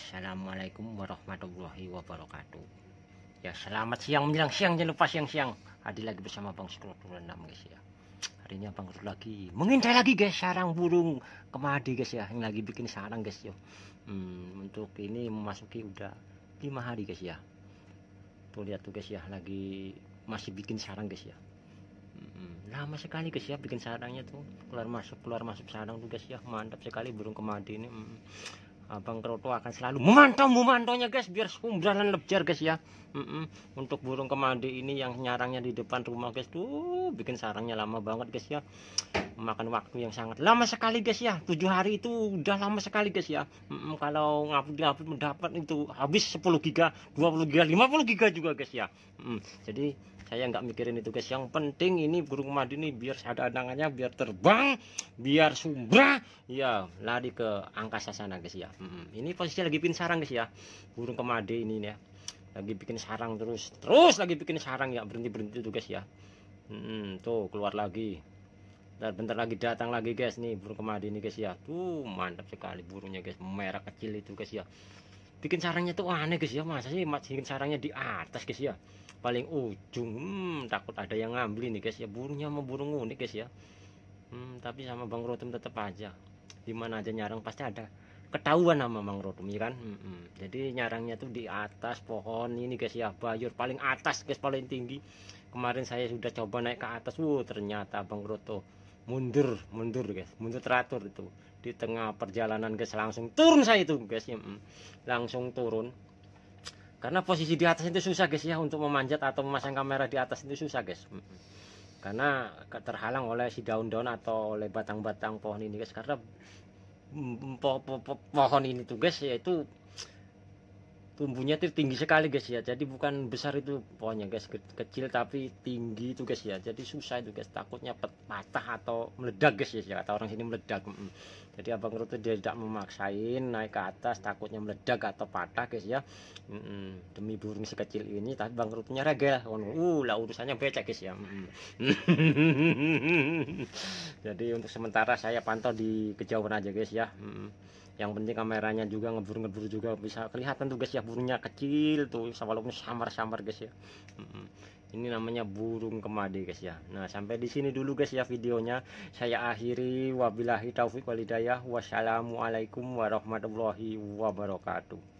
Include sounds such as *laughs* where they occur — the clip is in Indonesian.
Assalamualaikum warahmatullahi wabarakatuh Ya selamat siang menjelang siang jangan lupa siang-siang Hadir lagi bersama Bang Skrotul enam guys ya Hari ini bang Skrotul lagi mengintai lagi guys sarang burung kemadi guys ya Yang lagi bikin sarang guys ya hmm, Untuk ini memasuki udah 5 hari guys ya Tuh lihat tuh guys ya lagi masih bikin sarang guys ya Nah, Lama sekali guys ya bikin sarangnya tuh Keluar masuk keluar masuk sarang tuh guys ya Mantap sekali burung kemadi ini hmm. Abang Kroto akan selalu memantau memantaunya guys biar sumbralan lebjar guys ya. Mm -mm. Untuk burung kemadi ini yang nyarangnya di depan rumah guys tuh bikin sarangnya lama banget guys ya. Memakan waktu yang sangat lama sekali guys ya. Tujuh hari itu udah lama sekali guys ya. Mm -mm. Kalau ngapu, ngapu mendapat itu habis 10 giga, 20 giga, 50 giga juga guys ya. Mm -mm. Jadi saya nggak mikirin itu guys yang penting ini burung madu ini biar ada adangannya biar terbang biar sumbrah ya lari ke angkasa sana guys ya ini posisinya lagi bikin sarang guys ya burung kemadi ini ya lagi bikin sarang terus terus lagi bikin sarang ya berhenti berhenti tuh guys ya hmm, tuh keluar lagi Bentar, bentar lagi datang lagi guys nih burung kemadi ini guys ya. Tuh mantap sekali burungnya guys, merah kecil itu guys ya bikin sarangnya tuh aneh guys ya masa sih bikin sarangnya di atas guys ya paling ujung hmm, takut ada yang ngambil nih guys ya burungnya mau burung unik guys ya hmm, tapi sama Bang Rotum tetap aja dimana aja nyarang pasti ada ketahuan sama Bang Rotum ya kan hmm, hmm. jadi nyarangnya tuh di atas pohon ini guys ya bayur paling atas guys paling tinggi kemarin saya sudah coba naik ke atas wow ternyata Bang rotem mundur mundur guys mundur teratur itu di tengah perjalanan guys langsung turun saya itu guys ya mm. langsung turun karena posisi di atas itu susah guys ya untuk memanjat atau memasang kamera di atas itu susah guys mm. karena terhalang oleh si daun-daun atau oleh batang-batang pohon ini guys karena po po po pohon ini tuh guys yaitu tumbuhnya itu tinggi sekali guys ya jadi bukan besar itu pohonnya guys kecil tapi tinggi itu guys ya jadi susah itu guys takutnya patah atau meledak guys ya kata orang sini meledak jadi abang rute dia tidak memaksain naik ke atas takutnya meledak atau patah guys ya demi burung sekecil ini tapi bang Ruthnya rega uh lah urusannya becek guys ya *laughs* jadi untuk sementara saya pantau di kejauhan aja guys ya yang penting kameranya juga ngebur-ngebur juga bisa kelihatan tuh guys ya burungnya kecil tuh walaupun samar-samar guys ya ini namanya burung kemadi guys ya nah sampai di sini dulu guys ya videonya saya akhiri wabilahi taufiq walidayah wassalamualaikum warahmatullahi wabarakatuh